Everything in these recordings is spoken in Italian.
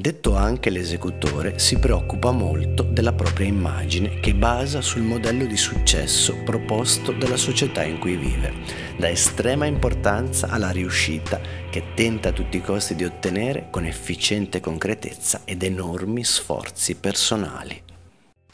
Detto anche l'esecutore si preoccupa molto della propria immagine che basa sul modello di successo proposto dalla società in cui vive, Da estrema importanza alla riuscita che tenta a tutti i costi di ottenere con efficiente concretezza ed enormi sforzi personali.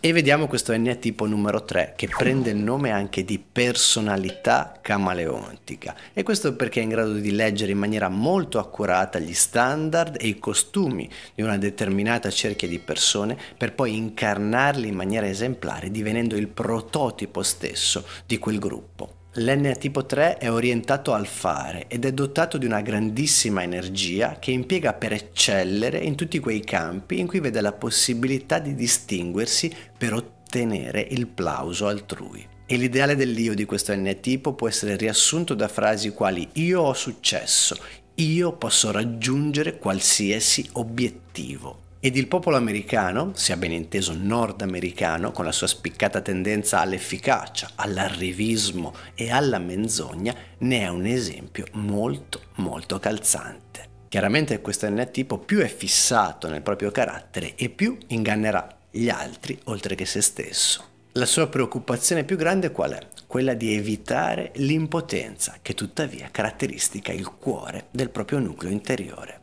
E vediamo questo N tipo numero 3 che prende il nome anche di personalità camaleontica e questo perché è in grado di leggere in maniera molto accurata gli standard e i costumi di una determinata cerchia di persone per poi incarnarli in maniera esemplare divenendo il prototipo stesso di quel gruppo. L'N tipo 3 è orientato al fare ed è dotato di una grandissima energia che impiega per eccellere in tutti quei campi in cui vede la possibilità di distinguersi per ottenere il plauso altrui. E l'ideale dell'io di questo N tipo può essere riassunto da frasi quali io ho successo, io posso raggiungere qualsiasi obiettivo, ed il popolo americano, sia ben inteso nordamericano, con la sua spiccata tendenza all'efficacia, all'arrivismo e alla menzogna, ne è un esempio molto molto calzante. Chiaramente questo N-tipo più è fissato nel proprio carattere e più ingannerà gli altri oltre che se stesso. La sua preoccupazione più grande qual è? Quella di evitare l'impotenza che tuttavia caratteristica il cuore del proprio nucleo interiore.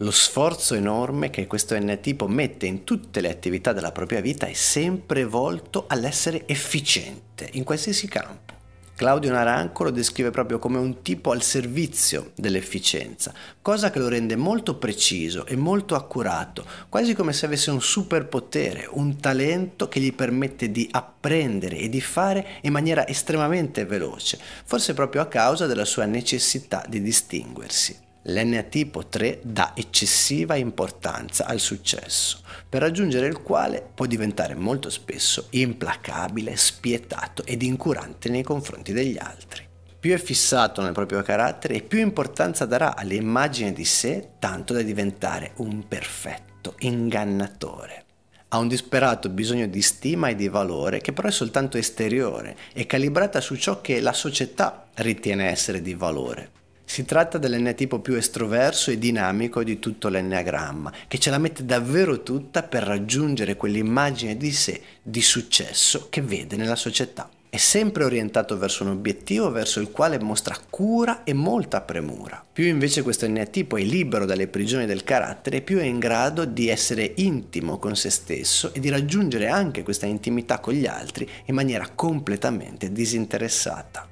Lo sforzo enorme che questo N-tipo mette in tutte le attività della propria vita è sempre volto all'essere efficiente in qualsiasi campo. Claudio Naranco lo descrive proprio come un tipo al servizio dell'efficienza, cosa che lo rende molto preciso e molto accurato, quasi come se avesse un superpotere, un talento che gli permette di apprendere e di fare in maniera estremamente veloce, forse proprio a causa della sua necessità di distinguersi. L'N-tipo 3 dà eccessiva importanza al successo, per raggiungere il quale può diventare molto spesso implacabile, spietato ed incurante nei confronti degli altri. Più è fissato nel proprio carattere e più importanza darà all'immagine di sé, tanto da diventare un perfetto ingannatore ha un disperato bisogno di stima e di valore che però è soltanto esteriore e calibrata su ciò che la società ritiene essere di valore. Si tratta dell'N più estroverso e dinamico di tutto l'enneagramma, che ce la mette davvero tutta per raggiungere quell'immagine di sé di successo che vede nella società. È sempre orientato verso un obiettivo verso il quale mostra cura e molta premura. Più invece questo N è libero dalle prigioni del carattere, più è in grado di essere intimo con se stesso e di raggiungere anche questa intimità con gli altri in maniera completamente disinteressata.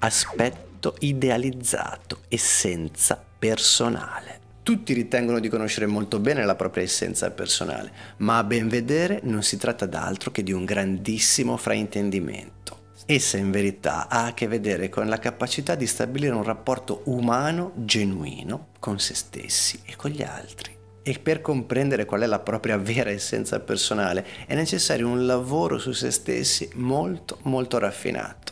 Aspetta tutto idealizzato, essenza personale. Tutti ritengono di conoscere molto bene la propria essenza personale, ma a ben vedere non si tratta d'altro che di un grandissimo fraintendimento. Essa in verità ha a che vedere con la capacità di stabilire un rapporto umano genuino con se stessi e con gli altri. E per comprendere qual è la propria vera essenza personale è necessario un lavoro su se stessi molto molto raffinato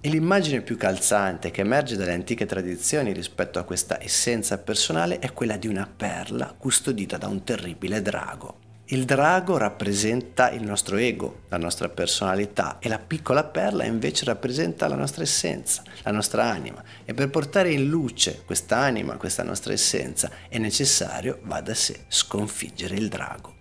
e l'immagine più calzante che emerge dalle antiche tradizioni rispetto a questa essenza personale è quella di una perla custodita da un terribile drago. Il drago rappresenta il nostro ego, la nostra personalità e la piccola perla invece rappresenta la nostra essenza, la nostra anima. E per portare in luce questa anima, questa nostra essenza, è necessario, va da sé, sconfiggere il drago.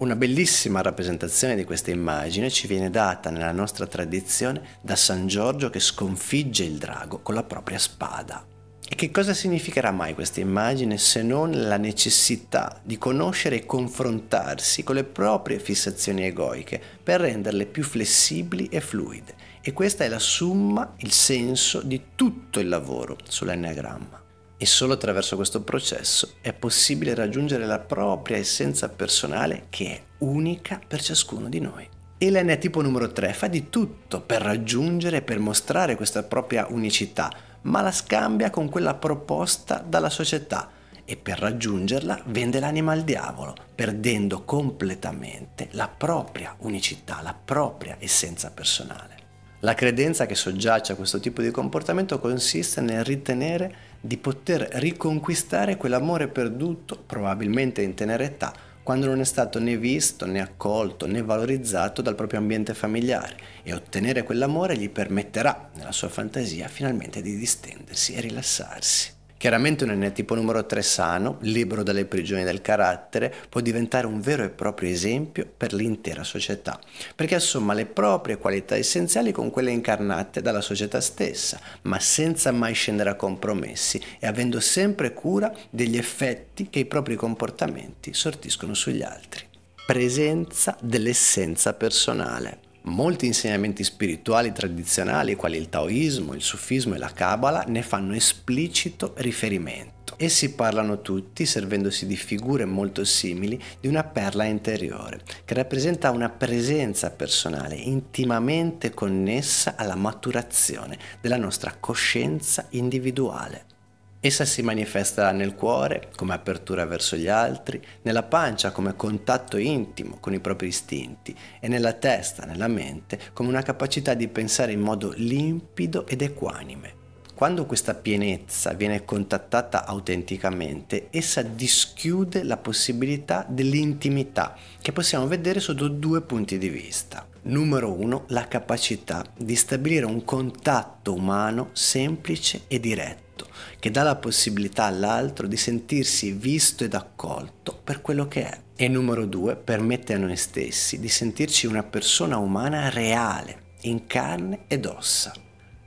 Una bellissima rappresentazione di questa immagine ci viene data nella nostra tradizione da San Giorgio che sconfigge il drago con la propria spada. E che cosa significherà mai questa immagine se non la necessità di conoscere e confrontarsi con le proprie fissazioni egoiche per renderle più flessibili e fluide? E questa è la summa, il senso di tutto il lavoro sull'enneagramma. E solo attraverso questo processo è possibile raggiungere la propria essenza personale che è unica per ciascuno di noi. E tipo numero 3 fa di tutto per raggiungere e per mostrare questa propria unicità, ma la scambia con quella proposta dalla società e per raggiungerla vende l'anima al diavolo, perdendo completamente la propria unicità, la propria essenza personale. La credenza che soggiace a questo tipo di comportamento consiste nel ritenere di poter riconquistare quell'amore perduto, probabilmente in tenera età, quando non è stato né visto, né accolto, né valorizzato dal proprio ambiente familiare e ottenere quell'amore gli permetterà, nella sua fantasia, finalmente di distendersi e rilassarsi. Chiaramente un N tipo numero 3 sano, libero dalle prigioni del carattere, può diventare un vero e proprio esempio per l'intera società, perché assomma le proprie qualità essenziali con quelle incarnate dalla società stessa, ma senza mai scendere a compromessi e avendo sempre cura degli effetti che i propri comportamenti sortiscono sugli altri. Presenza dell'essenza personale. Molti insegnamenti spirituali tradizionali, quali il taoismo, il sufismo e la Kabbalah, ne fanno esplicito riferimento. Essi parlano tutti, servendosi di figure molto simili, di una perla interiore, che rappresenta una presenza personale intimamente connessa alla maturazione della nostra coscienza individuale. Essa si manifesta nel cuore come apertura verso gli altri, nella pancia come contatto intimo con i propri istinti e nella testa, nella mente, come una capacità di pensare in modo limpido ed equanime. Quando questa pienezza viene contattata autenticamente, essa dischiude la possibilità dell'intimità, che possiamo vedere sotto due punti di vista. Numero 1. La capacità di stabilire un contatto umano semplice e diretto che dà la possibilità all'altro di sentirsi visto ed accolto per quello che è. E numero due, permette a noi stessi di sentirci una persona umana reale, in carne ed ossa.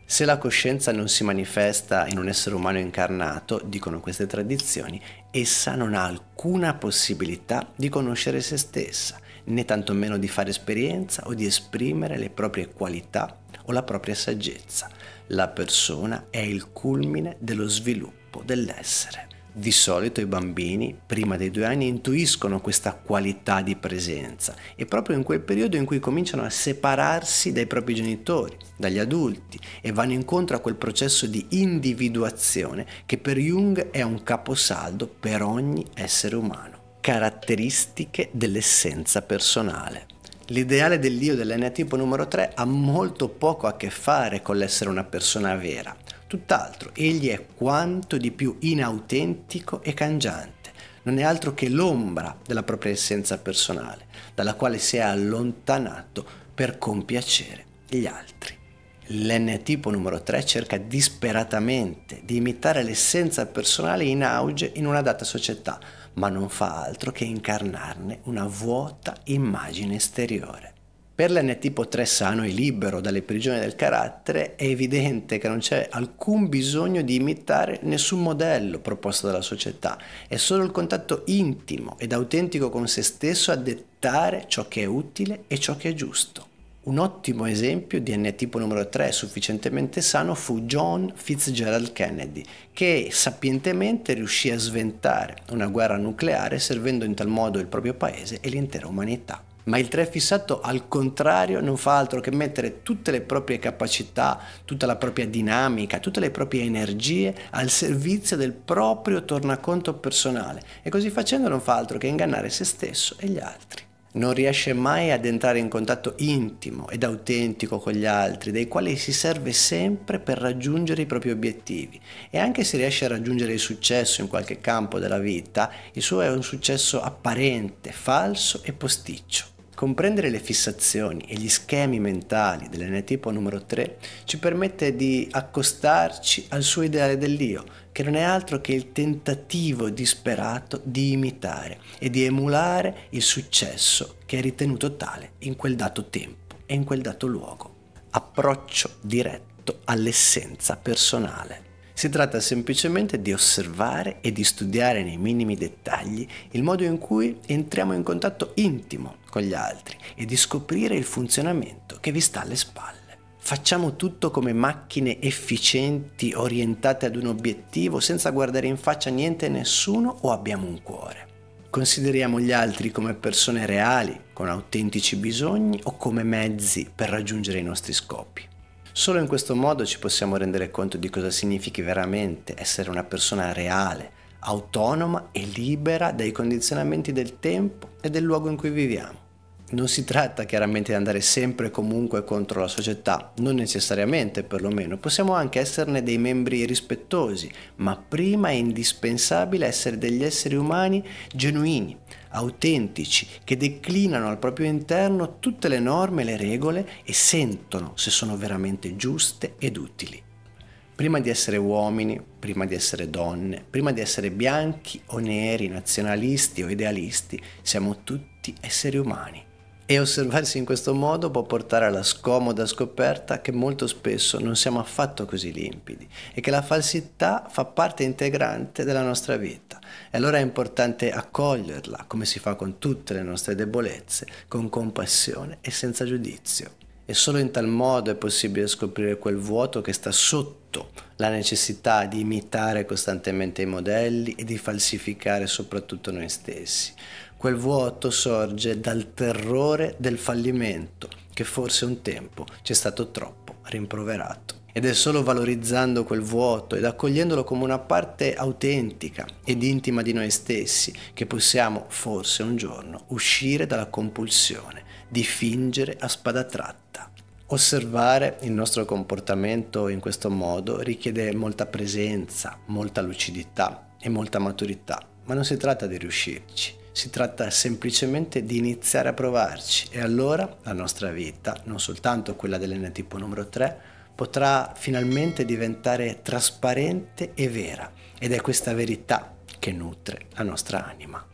Se la coscienza non si manifesta in un essere umano incarnato, dicono queste tradizioni, essa non ha alcuna possibilità di conoscere se stessa, né tantomeno di fare esperienza o di esprimere le proprie qualità o la propria saggezza. La persona è il culmine dello sviluppo dell'essere. Di solito i bambini, prima dei due anni, intuiscono questa qualità di presenza e proprio in quel periodo in cui cominciano a separarsi dai propri genitori, dagli adulti e vanno incontro a quel processo di individuazione che per Jung è un caposaldo per ogni essere umano. Caratteristiche dell'essenza personale. L'ideale dell'io dell'N-tipo numero 3 ha molto poco a che fare con l'essere una persona vera. Tutt'altro, egli è quanto di più inautentico e cangiante. Non è altro che l'ombra della propria essenza personale, dalla quale si è allontanato per compiacere gli altri. L'N-tipo numero 3 cerca disperatamente di imitare l'essenza personale in auge in una data società, ma non fa altro che incarnarne una vuota immagine esteriore. Per l'N tipo 3 sano e libero dalle prigioni del carattere è evidente che non c'è alcun bisogno di imitare nessun modello proposto dalla società, è solo il contatto intimo ed autentico con se stesso a dettare ciò che è utile e ciò che è giusto. Un ottimo esempio di N-tipo numero 3 sufficientemente sano fu John Fitzgerald Kennedy, che sapientemente riuscì a sventare una guerra nucleare servendo in tal modo il proprio paese e l'intera umanità. Ma il 3 fissato al contrario non fa altro che mettere tutte le proprie capacità, tutta la propria dinamica, tutte le proprie energie al servizio del proprio tornaconto personale e così facendo non fa altro che ingannare se stesso e gli altri non riesce mai ad entrare in contatto intimo ed autentico con gli altri, dei quali si serve sempre per raggiungere i propri obiettivi. E anche se riesce a raggiungere il successo in qualche campo della vita, il suo è un successo apparente, falso e posticcio. Comprendere le fissazioni e gli schemi mentali dell'enetipo numero 3 ci permette di accostarci al suo ideale dell'io, che non è altro che il tentativo disperato di imitare e di emulare il successo che è ritenuto tale in quel dato tempo e in quel dato luogo. Approccio diretto all'essenza personale. Si tratta semplicemente di osservare e di studiare nei minimi dettagli il modo in cui entriamo in contatto intimo con gli altri e di scoprire il funzionamento che vi sta alle spalle. Facciamo tutto come macchine efficienti orientate ad un obiettivo senza guardare in faccia niente e nessuno o abbiamo un cuore. Consideriamo gli altri come persone reali, con autentici bisogni o come mezzi per raggiungere i nostri scopi. Solo in questo modo ci possiamo rendere conto di cosa significhi veramente essere una persona reale, autonoma e libera dai condizionamenti del tempo e del luogo in cui viviamo. Non si tratta chiaramente di andare sempre e comunque contro la società, non necessariamente perlomeno, possiamo anche esserne dei membri rispettosi, ma prima è indispensabile essere degli esseri umani genuini, autentici, che declinano al proprio interno tutte le norme e le regole e sentono se sono veramente giuste ed utili. Prima di essere uomini, prima di essere donne, prima di essere bianchi o neri, nazionalisti o idealisti, siamo tutti esseri umani e osservarsi in questo modo può portare alla scomoda scoperta che molto spesso non siamo affatto così limpidi e che la falsità fa parte integrante della nostra vita. E allora è importante accoglierla, come si fa con tutte le nostre debolezze, con compassione e senza giudizio. E solo in tal modo è possibile scoprire quel vuoto che sta sotto la necessità di imitare costantemente i modelli e di falsificare soprattutto noi stessi. Quel vuoto sorge dal terrore del fallimento che forse un tempo ci è stato troppo rimproverato. Ed è solo valorizzando quel vuoto ed accogliendolo come una parte autentica ed intima di noi stessi che possiamo forse un giorno uscire dalla compulsione di fingere a spada tratta. Osservare il nostro comportamento in questo modo richiede molta presenza, molta lucidità e molta maturità, ma non si tratta di riuscirci, si tratta semplicemente di iniziare a provarci e allora la nostra vita, non soltanto quella dell'N tipo numero 3, potrà finalmente diventare trasparente e vera ed è questa verità che nutre la nostra anima.